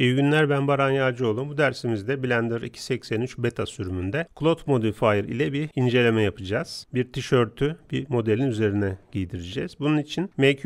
İyi günler ben Baran Yağcıoğlu. Bu dersimizde Blender 283 beta sürümünde Cloth Modifier ile bir inceleme yapacağız. Bir tişörtü bir modelin üzerine giydireceğiz. Bunun için Make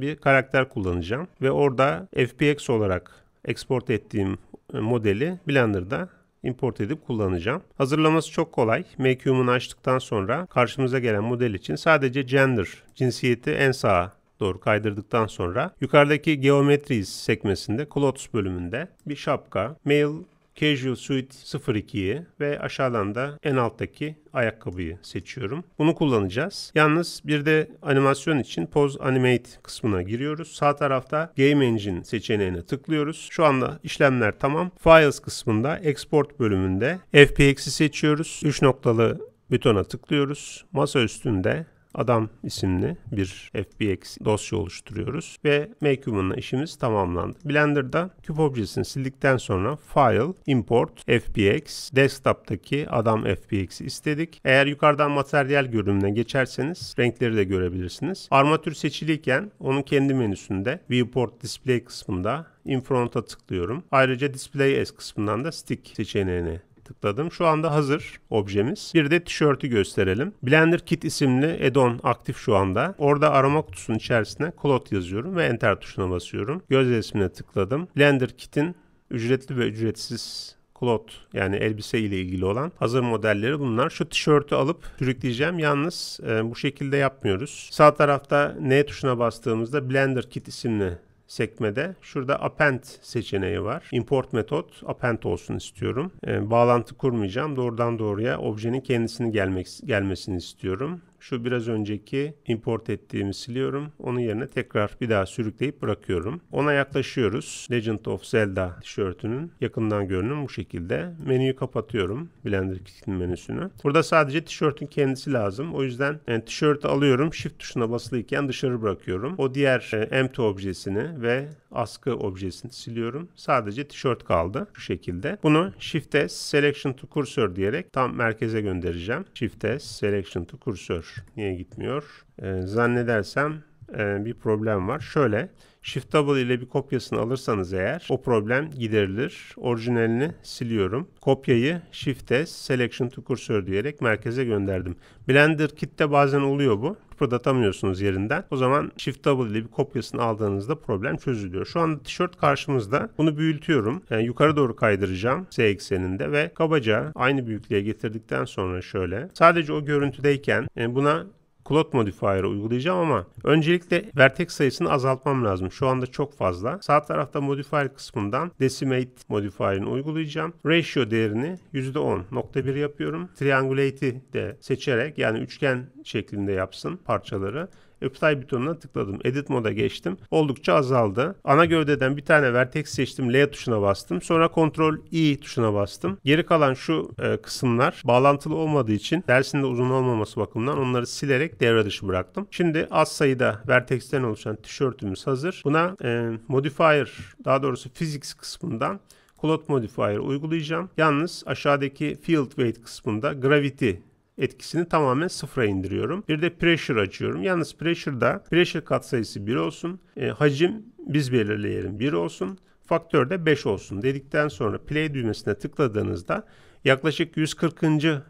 bir karakter kullanacağım ve orada FPX olarak export ettiğim e, modeli Blender'da import edip kullanacağım. Hazırlaması çok kolay. Make açtıktan sonra karşımıza gelen model için sadece gender, cinsiyeti en sağa doğru kaydırdıktan sonra yukarıdaki Geometries sekmesinde Clothes bölümünde bir şapka, Mail Casual Suit 02'yi ve aşağıdan da en alttaki ayakkabıyı seçiyorum. Bunu kullanacağız. Yalnız bir de animasyon için Pose Animate kısmına giriyoruz. Sağ tarafta Game Engine seçeneğine tıklıyoruz. Şu anda işlemler tamam. Files kısmında Export bölümünde FPX'i seçiyoruz. 3 noktalı butona tıklıyoruz. Masa üstünde Adam isimli bir FBX dosya oluşturuyoruz ve MakeHuman'la işimiz tamamlandı. Blender'da küp objesini sildikten sonra File, Import, FBX, Desktop'taki Adam FBX'i istedik. Eğer yukarıdan materyal görünümüne geçerseniz renkleri de görebilirsiniz. Armatür seçiliyken onun kendi menüsünde Viewport Display kısmında In Front'a tıklıyorum. Ayrıca Display S kısmından da Stick seçeneğini tıkladım. Şu anda hazır objemiz. Bir de tişörtü gösterelim. Blender Kit isimli add aktif şu anda. Orada arama kutusunun içerisine Cloud yazıyorum ve Enter tuşuna basıyorum. Göz resmine tıkladım. Blender Kit'in ücretli ve ücretsiz Cloth yani elbise ile ilgili olan hazır modelleri bunlar. Şu tişörtü alıp sürükleyeceğim. Yalnız e, bu şekilde yapmıyoruz. Sağ tarafta N tuşuna bastığımızda Blender Kit isimli sekmede şurada append seçeneği var. Import metot append olsun istiyorum. E, bağlantı kurmayacağım. Doğrudan doğruya objenin kendisini gelmek, gelmesini istiyorum. Şu biraz önceki import ettiğimi siliyorum. Onun yerine tekrar bir daha sürükleyip bırakıyorum. Ona yaklaşıyoruz. Legend of Zelda tişörtünün yakından görünüm bu şekilde. Menüyü kapatıyorum. Blender Kit'in menüsünü. Burada sadece tişörtün kendisi lazım. O yüzden yani tişörtü alıyorum. Shift tuşuna basılıyken dışarı bırakıyorum. O diğer e, empty objesini ve askı objesini siliyorum. Sadece tişört kaldı şu şekilde. Bunu Shift S Selection to Cursor diyerek tam merkeze göndereceğim. Shift S Selection to Cursor Niye gitmiyor? E, zannedersem e, bir problem var. Şöyle Shift Double ile bir kopyasını alırsanız eğer o problem giderilir. Orijinalini siliyorum. Kopyayı Shift S Selection to Cursor diyerek merkeze gönderdim. Blender Kit'te bazen oluyor bu. Kıpırdatamıyorsunuz yerinden. O zaman Shift Double ile bir kopyasını aldığınızda problem çözülüyor. Şu anda tişört karşımızda. Bunu büyütüyorum. Yani e, yukarı doğru kaydıracağım Z ekseninde ve kabaca aynı büyüklüğe getirdikten sonra şöyle. Sadece o görüntüdeyken e, buna Cloud Modifier'ı uygulayacağım ama öncelikle vertex sayısını azaltmam lazım. Şu anda çok fazla. Sağ tarafta Modifier kısmından Decimate Modifier'ını uygulayacağım. Ratio değerini %10.1 yapıyorum. Triangulate'i de seçerek yani üçgen şeklinde yapsın parçaları. Apply butonuna tıkladım. Edit moda geçtim. Oldukça azaldı. Ana gövdeden bir tane vertex seçtim. L tuşuna bastım. Sonra Ctrl I tuşuna bastım. Geri kalan şu e, kısımlar bağlantılı olmadığı için dersinde uzun olmaması bakımından onları silerek devre dışı bıraktım. Şimdi az sayıda vertexten oluşan tişörtümüz hazır. Buna e, modifier daha doğrusu physics kısmından Plot Modifier uygulayacağım. Yalnız aşağıdaki Field Weight kısmında Gravity etkisini tamamen sıfıra indiriyorum. Bir de pressure açıyorum. Yalnız pressure'da pressure katsayısı 1 olsun. E, hacim biz belirleyelim 1 olsun. Faktör de 5 olsun dedikten sonra play düğmesine tıkladığınızda yaklaşık 140.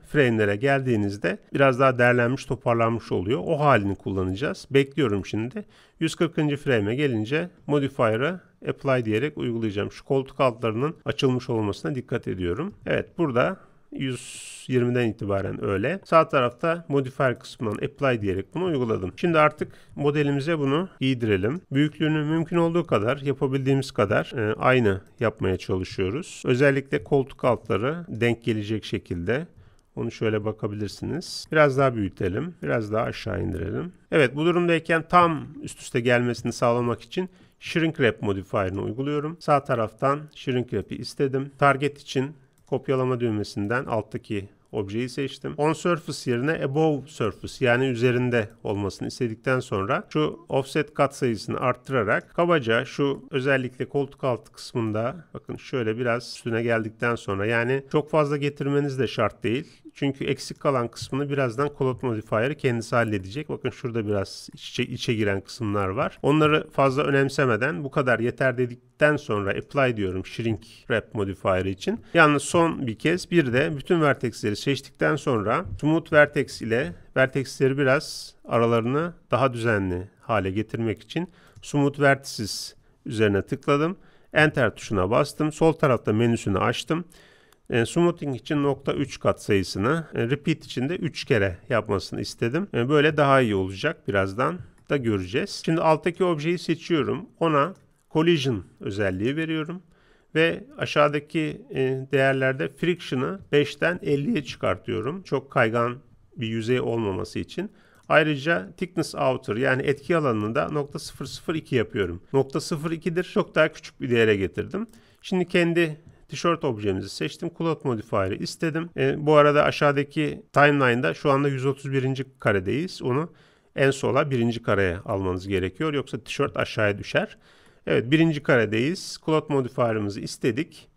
frame'lere geldiğinizde biraz daha derlenmiş toparlanmış oluyor. O halini kullanacağız. Bekliyorum şimdi. 140. frame'e gelince modifier'ı apply diyerek uygulayacağım. Şu koltuk altlarının açılmış olmasına dikkat ediyorum. Evet burada 120'den itibaren öyle. Sağ tarafta modifier kısmından apply diyerek bunu uyguladım. Şimdi artık modelimize bunu giydirelim. Büyüklüğünü mümkün olduğu kadar yapabildiğimiz kadar e, aynı yapmaya çalışıyoruz. Özellikle koltuk altları denk gelecek şekilde onu şöyle bakabilirsiniz. Biraz daha büyütelim. Biraz daha aşağı indirelim. Evet bu durumdayken tam üst üste gelmesini sağlamak için Shrink Wrap modifier'ını uyguluyorum. Sağ taraftan Shrink Wrap'i istedim. Target için kopyalama düğmesinden alttaki objeyi seçtim. On surface yerine above surface yani üzerinde olmasını istedikten sonra şu offset kat sayısını arttırarak kabaca şu özellikle koltuk altı kısmında bakın şöyle biraz üstüne geldikten sonra yani çok fazla getirmeniz de şart değil. Çünkü eksik kalan kısmını birazdan Cloud Modifier kendisi halledecek. Bakın şurada biraz içe, içe giren kısımlar var. Onları fazla önemsemeden bu kadar yeter dedikten sonra apply diyorum shrink wrap modifier için. Yani son bir kez bir de bütün vertexleri seçtikten sonra smooth vertex ile vertexleri biraz aralarını daha düzenli hale getirmek için smooth vertices üzerine tıkladım. Enter tuşuna bastım. Sol tarafta menüsünü açtım. E, smoothing için nokta 3 kat sayısını e, repeat için de 3 kere yapmasını istedim. E, böyle daha iyi olacak birazdan da göreceğiz. Şimdi alttaki objeyi seçiyorum. Ona collision özelliği veriyorum. Ve aşağıdaki e, değerlerde friction'ı 5'ten 50'ye çıkartıyorum. Çok kaygan bir yüzey olmaması için. Ayrıca thickness outer yani etki alanını da nokta 002 yapıyorum. Nokta 02'dir. Çok daha küçük bir değere getirdim. Şimdi kendi tişört objemizi seçtim. Cloud Modifier'ı istedim. E, bu arada aşağıdaki timeline'da şu anda 131. karedeyiz. Onu en sola birinci kareye almanız gerekiyor. Yoksa tişört aşağıya düşer. Evet birinci karedeyiz. Cloud Modifier'ımızı istedik.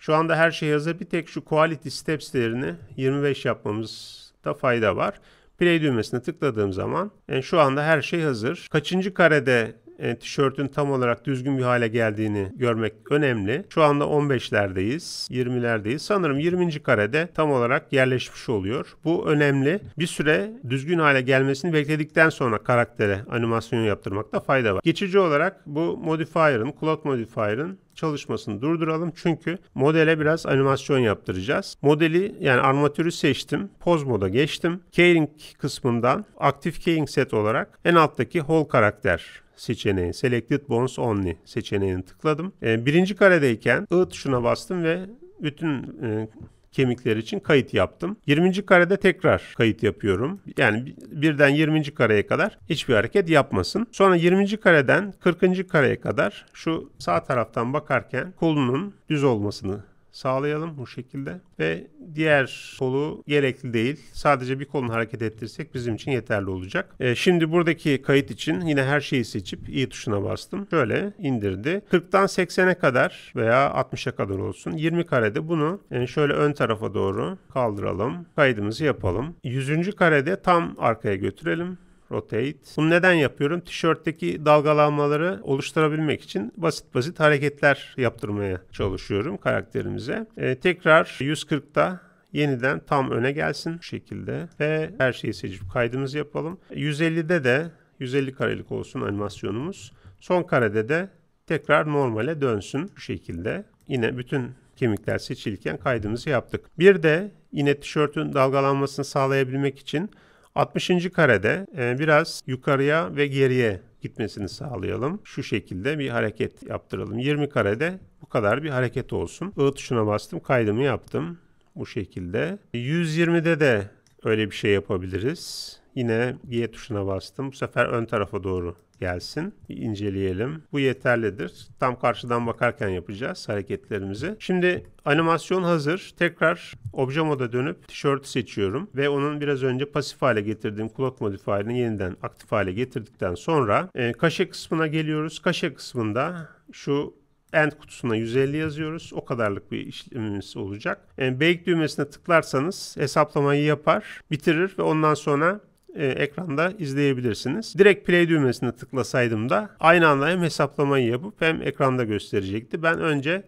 Şu anda her şey hazır. Bir tek şu Quality Steps'lerini 25 yapmamızda fayda var. Play düğmesine tıkladığım zaman yani e, şu anda her şey hazır. Kaçıncı karede e, tişörtün tam olarak düzgün bir hale geldiğini görmek önemli. Şu anda 15'lerdeyiz, 20'lerdeyiz. Sanırım 20. karede tam olarak yerleşmiş oluyor. Bu önemli. Bir süre düzgün hale gelmesini bekledikten sonra karaktere animasyon yaptırmakta fayda var. Geçici olarak bu modifier'ın, cloud modifier'ın çalışmasını durduralım çünkü modele biraz animasyon yaptıracağız. Modeli yani armatürü seçtim. Poz moda geçtim. keying kısmından aktif keying set olarak en alttaki whole karakter seçeneği Selected Bonds Only seçeneğini tıkladım. E, birinci karedeyken I tuşuna bastım ve bütün e, kemikler için kayıt yaptım. 20. karede tekrar kayıt yapıyorum. Yani birden 20. kareye kadar hiçbir hareket yapmasın. Sonra 20. kareden 40. kareye kadar şu sağ taraftan bakarken kolunun düz olmasını sağlayalım bu şekilde ve diğer kolu gerekli değil. Sadece bir kolun hareket ettirsek bizim için yeterli olacak. E, şimdi buradaki kayıt için yine her şeyi seçip i tuşuna bastım. Şöyle indirdi. 40'tan 80'e kadar veya 60'a kadar olsun. 20 karede bunu yani e, şöyle ön tarafa doğru kaldıralım. Kaydımızı yapalım. 100. karede tam arkaya götürelim rotate. Bunu neden yapıyorum? Tişörtteki dalgalanmaları oluşturabilmek için basit basit hareketler yaptırmaya çalışıyorum karakterimize. Ee, tekrar 140'da yeniden tam öne gelsin bu şekilde ve her şeyi seçip kaydımızı yapalım. 150'de de 150 karelik olsun animasyonumuz. Son karede de tekrar normale dönsün bu şekilde. Yine bütün kemikler seçilirken kaydımızı yaptık. Bir de yine tişörtün dalgalanmasını sağlayabilmek için 60. karede e, biraz yukarıya ve geriye gitmesini sağlayalım. Şu şekilde bir hareket yaptıralım. 20 karede bu kadar bir hareket olsun. I tuşuna bastım, kaydımı yaptım. Bu şekilde. 120'de de öyle bir şey yapabiliriz. Yine Y tuşuna bastım. Bu sefer ön tarafa doğru gelsin. Bir inceleyelim. Bu yeterlidir. Tam karşıdan bakarken yapacağız hareketlerimizi. Şimdi animasyon hazır. Tekrar obje moda dönüp tişörtü seçiyorum ve onun biraz önce pasif hale getirdiğim kulak modifier'ini yeniden aktif hale getirdikten sonra e, kaşe kısmına geliyoruz. Kaşe kısmında şu end kutusuna 150 yazıyoruz. O kadarlık bir işlemimiz olacak. Yani e, bake düğmesine tıklarsanız hesaplamayı yapar, bitirir ve ondan sonra e, ekranda izleyebilirsiniz. Direkt play düğmesine tıklasaydım da aynı anda hem hesaplamayı yapıp hem ekranda gösterecekti. Ben önce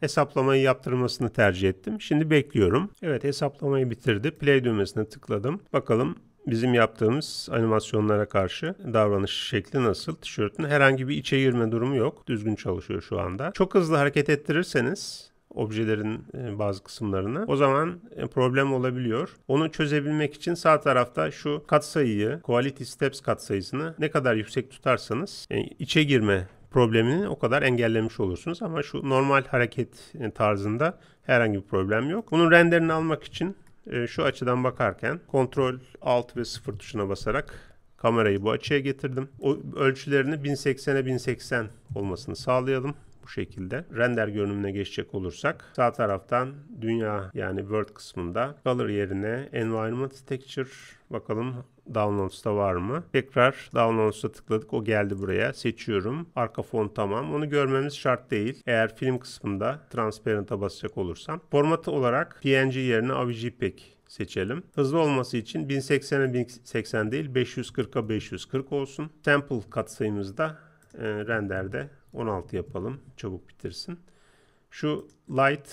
hesaplamayı yaptırmasını tercih ettim. Şimdi bekliyorum. Evet hesaplamayı bitirdi. Play düğmesine tıkladım. Bakalım bizim yaptığımız animasyonlara karşı davranış şekli nasıl? Tişörtün herhangi bir içe girme durumu yok. Düzgün çalışıyor şu anda. Çok hızlı hareket ettirirseniz objelerin e, bazı kısımlarını. O zaman e, problem olabiliyor. Onu çözebilmek için sağ tarafta şu katsayıyı, quality steps katsayısını ne kadar yüksek tutarsanız e, içe girme problemini o kadar engellemiş olursunuz. Ama şu normal hareket tarzında herhangi bir problem yok. Bunun renderini almak için şu açıdan bakarken Ctrl Alt ve 0 tuşuna basarak kamerayı bu açıya getirdim. O ölçülerini 1080'e 1080 olmasını sağlayalım şekilde. Render görünümüne geçecek olursak sağ taraftan dünya yani world kısmında color yerine environment texture bakalım Downloads'ta var mı? Tekrar Downloads'a tıkladık. O geldi buraya. Seçiyorum. Arka fon tamam. Onu görmemiz şart değil. Eğer film kısmında Transparent'a basacak olursam. Formatı olarak PNG yerine AVJPEG seçelim. Hızlı olması için 1080'e 1080 değil 540'a 540 olsun. Sample katsayımızda e, renderde 16 yapalım. Çabuk bitirsin. Şu light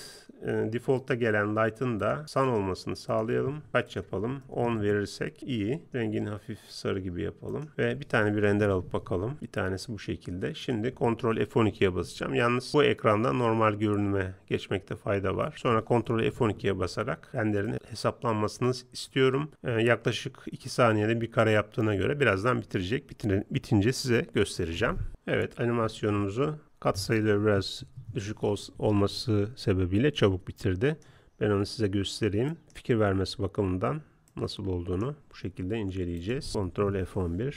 e, default'ta gelen light'ın da sun olmasını sağlayalım. Kaç yapalım? 10 verirsek iyi. Rengini hafif sarı gibi yapalım. Ve bir tane bir render alıp bakalım. Bir tanesi bu şekilde. Şimdi Ctrl F12'ye basacağım. Yalnız bu ekranda normal görünüme geçmekte fayda var. Sonra Ctrl F12'ye basarak renderin hesaplanmasını istiyorum. E, yaklaşık 2 saniyede bir kare yaptığına göre birazdan bitirecek. Bitin, bitince size göstereceğim. Evet animasyonumuzu katsayıları biraz düşük ol olması sebebiyle çabuk bitirdi. Ben onu size göstereyim. Fikir vermesi bakımından nasıl olduğunu bu şekilde inceleyeceğiz. Ctrl F11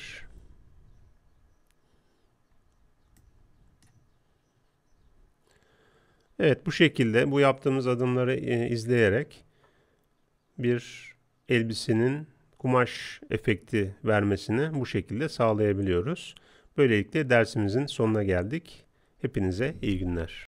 Evet bu şekilde bu yaptığımız adımları e, izleyerek bir elbisenin kumaş efekti vermesini bu şekilde sağlayabiliyoruz. Böylelikle dersimizin sonuna geldik. Hepinize iyi günler.